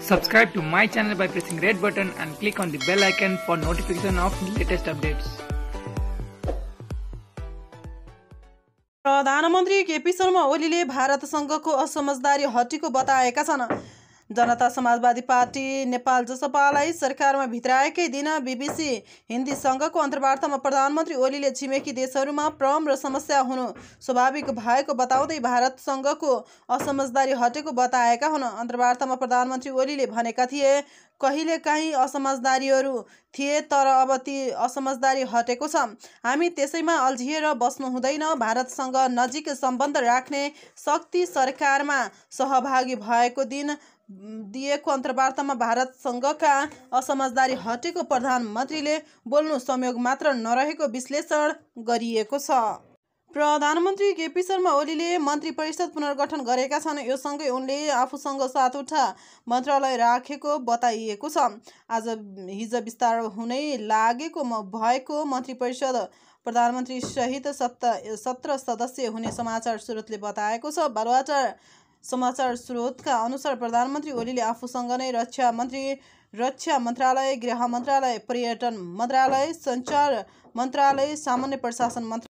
Subscribe to my channel by pressing red button and click on the bell icon for notification of latest updates. प्रधानमन्त्री केपी शर्मा ओलीले भारतसँगको असमझदारी हटेको बताएका छन् जनता समाजवादी party Nepal जसपालाई सरकारमा भित्राएकै दिन बिबिसी हिन्दी सङ्घको अन्तर्वार्तामा प्रधानमन्त्री ओलीले छिमेकी देशहरूमा प्रम र समस्या हुनु स्वाभाविक भएको बताउँदै भारतसँगको असमझदारी हटेको बताएका हुन् अन्तर्वार्तामा प्रधानमन्त्री ओलीले भनेका थिए कहिलेकाहीँ असमझदारीहरू थिए तर अब ती असमझदारी हटेको छ हामी त्यसैमा अल्झिएर बस्नु हुँदैन भारतसँग नजिक सम्बन्ध राख्ने शक्ति सरकारमा सहभागी भएको दिन दिएको अन्तर्वार्तामा भारतसँगका असमझदारी हटेको प्रधानमन्त्रीले बोल्नु संयोग मात्र नरहेको विश्लेषण गरिएको छ प्रधानमन्त्री केपी शर्मा ओलीले मन्त्री परिषद पुनर्गठन गरेका छन् यो सँगै उनले आफूसँग सातवटा मन्त्रालय राखेको बताइएको छ आज हिज विस्तार हुनै लागेको भएको मन्त्री परिषद प्रधानमन्त्री सहित सत्र सत्र सदस्य हुने समाचार स्रोतले बताएको छ बालुवाटार समाचार स्रोतका अनुसार प्रधानमन्त्री ओलीले आफूसँग नै रक्षा मन्त्री रक्षा मन्त्रालय गृह मन्त्रालय पर्यटन मन्त्रालय सञ्चार मन्त्रालय सामान्य प्रशासन मन्त्रालय